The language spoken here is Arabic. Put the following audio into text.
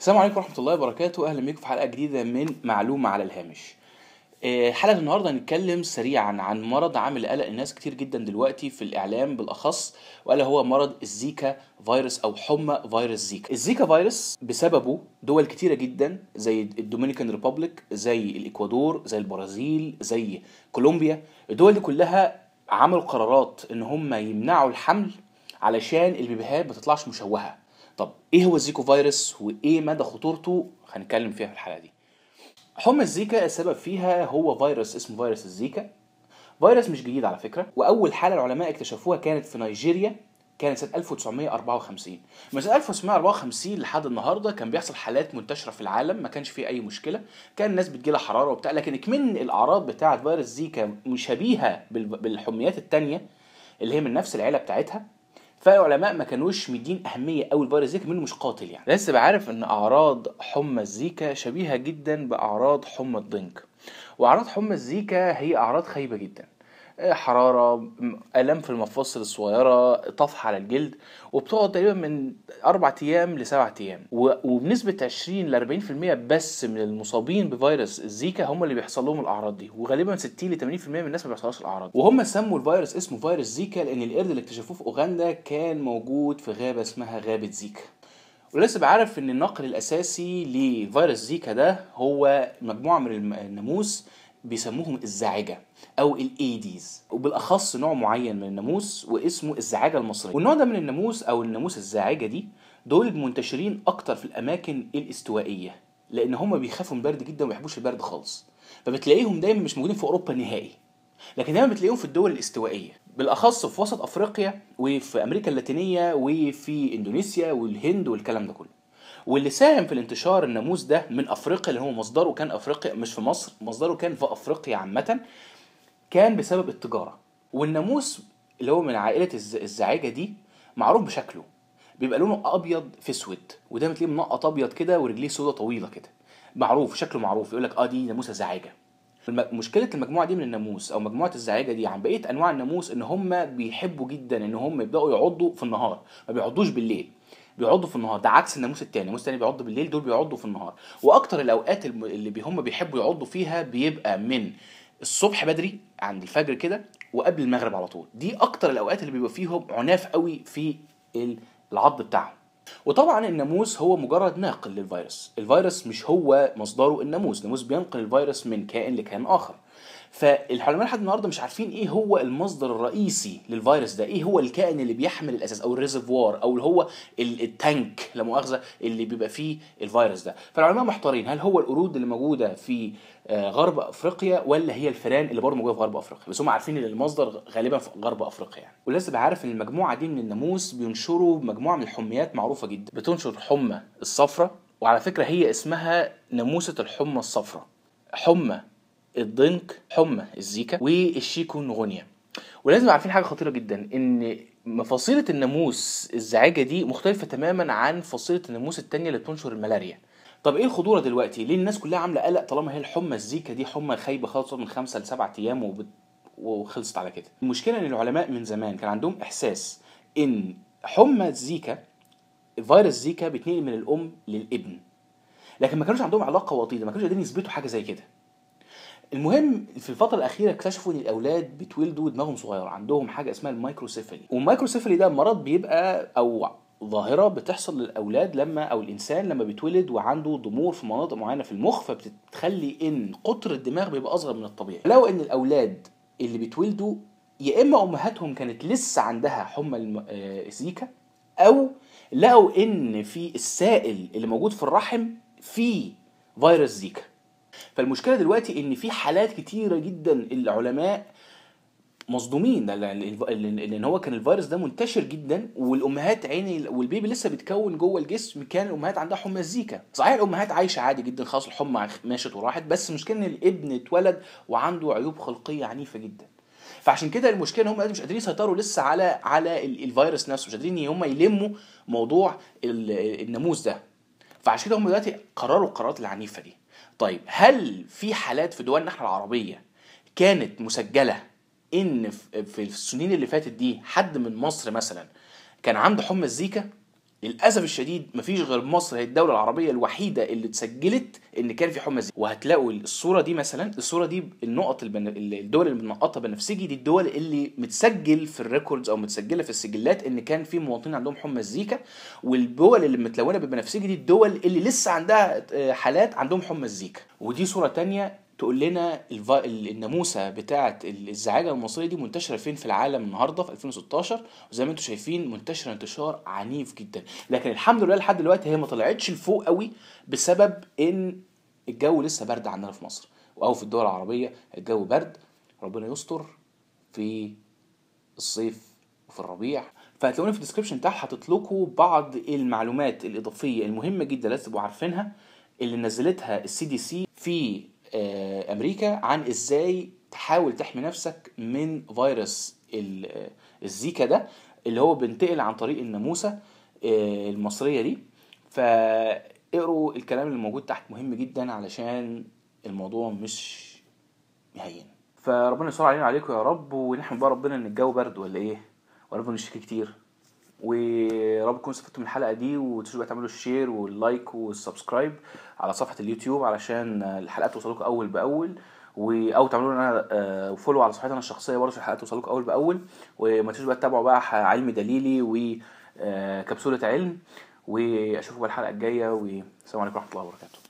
السلام عليكم ورحمة الله وبركاته أهلا بيكم في حلقة جديدة من معلومة على الهامش آه، حلقة النهاردة هنتكلم سريعا عن مرض عامل قلق الناس كتير جدا دلوقتي في الإعلام بالأخص وألا هو مرض الزيكا فيروس أو حمى فيروس زيكا الزيكا فيروس بسببه دول كتيرة جدا زي الدومينيكان ريبوبليك زي الإكوادور زي البرازيل زي كولومبيا الدول دي كلها عملوا قرارات إن هم يمنعوا الحمل علشان البيبيهات ما تطلعش مشوهه طب ايه هو الزيكو فيروس وايه مدى خطورته هنتكلم فيها في الحلقه دي حمى الزيكا السبب فيها هو فيروس اسمه فيروس الزيكا فيروس مش جديد على فكره واول حاله العلماء اكتشفوها كانت في نيجيريا كانت سنه 1954 من سنه 1954 لحد النهارده كان بيحصل حالات منتشره في العالم ما كانش فيه اي مشكله كان الناس بتجيلها حراره وبتاع لكن من الاعراض بتاعه فيروس زيكا مشابهه بالحميات الثانيه اللي هي من نفس العيله بتاعتها فالعلماء ما كانوش مدين اهميه قوي لفيروس زيكا منه مش قاتل يعني لسه بعرف ان اعراض حمى الزيكا شبيهه جدا باعراض حمى الضنك واعراض حمى الزيكا هي اعراض خايبه جدا حراره الام في المفاصل الصغيره طفح على الجلد وبتقعد تقريبا من اربع ايام لسبع ايام وبنسبه 20 ل 40% بس من المصابين بفيروس الزيكا هم اللي بيحصل لهم الاعراض دي وغالبا 60 ل 80% من الناس ما بيحصلهاش الاعراض وهم سموا الفيروس اسمه فيروس زيكا لان القرد اللي اكتشفوه في اوغندا كان موجود في غابه اسمها غابه زيكا ولسه بعرف ان النقل الاساسي لفيروس زيكا ده هو مجموعه من الناموس بيسموهم الزعجة او الايديز وبالاخص نوع معين من الناموس واسمه الزعاجه المصريه والنوع ده من الناموس او الناموس الزعاجه دي دول منتشرين اكتر في الاماكن الاستوائيه لان هم بيخافوا من البرد جدا وما بيحبوش البرد خالص فبتلاقيهم دايما مش موجودين في اوروبا نهائي لكن دايما بتلاقيهم في الدول الاستوائيه بالاخص في وسط افريقيا وفي امريكا اللاتينيه وفي اندونيسيا والهند والكلام ده كله واللي ساهم في الانتشار الناموس ده من افريقيا اللي هو مصدره كان افريقيا مش في مصر مصدره كان في افريقيا عامه كان بسبب التجاره والناموس اللي هو من عائله الزعاجه دي معروف بشكله بيبقى لونه ابيض في اسود ودايما تلاقيه منقط ابيض كده ورجليه سودا طويله كده معروف شكله معروف يقول لك اه دي ناموسه زعاجه مشكله المجموعه دي من الناموس او مجموعه الزعاجه دي عن بقيه انواع الناموس ان هم بيحبوا جدا ان هم يبداوا يعضوا في النهار ما بيعضوش بالليل بيعضوا في النهار ده عكس الناموس التاني الناموس التاني بيعض بالليل دول بيعضوا في النهار واكتر الاوقات اللي هم بيحبوا يعضوا فيها بيبقى من الصبح بدري عند الفجر كده وقبل المغرب على طول دي اكتر الاوقات اللي بيبقى فيهم عناف قوي في العض بتاعهم وطبعا الناموس هو مجرد ناقل للفيروس الفيروس مش هو مصدره الناموس الناموس بينقل الفيروس من كائن لكائن آخر فالعلماء لحد النهارده مش عارفين ايه هو المصدر الرئيسي للفيروس ده ايه هو الكائن اللي بيحمل الاساس او الريزرفوار او اللي هو التانك لا مؤاخذه اللي بيبقى فيه الفيروس ده فالعلماء محتارين هل هو القرود اللي موجوده في آه، غرب افريقيا ولا هي الفئران اللي برضه موجوده في غرب افريقيا بس هم عارفين ان المصدر غالبا في غرب افريقيا يعني ولازم تبقى عارف ان المجموعه دي من الناموس بينشروا مجموعه من الحميات معروفه جدا بتنشر الحمى الصفراء وعلى فكره هي اسمها ناموسه الحمى الصفراء حمى الضنك حمى الزيكا والشيكونغونيا ولازم عارفين حاجه خطيره جدا ان مفاصيله الناموس الزعاجه دي مختلفه تماما عن فصيله الناموس التانية اللي بتنشر الملاريا طب ايه الخطوره دلوقتي ليه الناس كلها عامله قلق طالما هي الحمى الزيكا دي حمى خايبه خالص من خمسة لسبعة ايام وبت... وخلصت على كده المشكله ان العلماء من زمان كان عندهم احساس ان حمى الزيكا فيروس زيكا بيتنقل من الام للابن لكن ما كانوش عندهم علاقه وطيده ما كانوش قادرين يثبتوا حاجه زي كده المهم في الفتره الاخيره اكتشفوا ان الاولاد بيتولدوا دماغهم صغيره عندهم حاجه اسمها المايكروسيفالي والمايكروسيفالي ده مرض بيبقى او ظاهره بتحصل للاولاد لما او الانسان لما بيتولد وعنده ضمور في مناطق معينه في المخ فبتخلي ان قطر الدماغ بيبقى اصغر من الطبيعي لو ان الاولاد اللي بيتولدوا يا اما امهاتهم كانت لسه عندها حمى آه، الزيكا او لقوا ان في السائل اللي موجود في الرحم فيه فيروس زيكا فالمشكله دلوقتي ان في حالات كتيره جدا العلماء مصدومين لان هو كان الفيروس ده منتشر جدا والامهات عيني والبيبي لسه بيتكون جوه الجسم كان الامهات عندها حمى الزيكا صحيح الامهات عايشه عادي جدا خلاص الحمى ماشت وراحت بس المشكله ان الابن اتولد وعنده عيوب خلقيه عنيفه جدا فعشان كده المشكله ان هم مش قادرين يسيطروا لسه على على الفيروس نفسه مش قادرين ان هم يلموا موضوع الناموس ده فعشان كده هم دلوقتي قرروا القرارات العنيفه دي طيب هل في حالات في دولنا احنا العربيه كانت مسجله ان في السنين اللي فاتت دي حد من مصر مثلا كان عنده حمى الزيكا للاسف الشديد مفيش غير مصر هي الدوله العربيه الوحيده اللي اتسجلت ان كان في حمى زي وهتلاقوا الصوره دي مثلا الصوره دي النقط البن... الدول اللي بنقطها بنفسجي دي الدول اللي متسجل في الريكوردز او متسجله في السجلات ان كان في مواطنين عندهم حمى الزيكا والدول اللي متلونه بالبنفسجي دي الدول اللي لسه عندها آه، حالات عندهم حمى الزيكا ودي صوره تانية تقول لنا الناموسه بتاعه الزعاجه المصريه دي منتشره فين في العالم النهارده في 2016 وزي ما انتم شايفين منتشره انتشار عنيف جدا لكن الحمد لله لحد دلوقتي هي ما طلعتش لفوق قوي بسبب ان الجو لسه برد عندنا في مصر او في الدول العربيه الجو برد ربنا يستر في الصيف وفي الربيع فهتلاقوني في الديسكربشن بتاعها حاطط لكم بعض المعلومات الاضافيه المهمه جدا لازم تبقوا عارفينها اللي نزلتها السي دي سي في آه، امريكا عن ازاي تحاول تحمي نفسك من فيروس آه، الزيكا ده اللي هو بينتقل عن طريق الناموسه آه، المصريه دي فاقروا الكلام اللي موجود تحت مهم جدا علشان الموضوع مش هين فربنا يستر علينا عليكم يا رب ونحمد بقى ربنا ان الجو برد ولا ايه وربنا نشتكي كتير ويا رب تكونوا استفدتوا من الحلقه دي وتشوفوا تعملوا الشير واللايك والسبسكرايب على صفحه اليوتيوب علشان الحلقات توصلكم اول باول و... او تعملوا لنا فولو آه، على صفحتنا الشخصيه برضه عشان الحلقات توصلكم اول باول وما تنسوش بقى تتابعوا بقى علم دليلي وكبسوله آه، علم واشوفكم الحلقه الجايه والسلام عليكم ورحمه الله وبركاته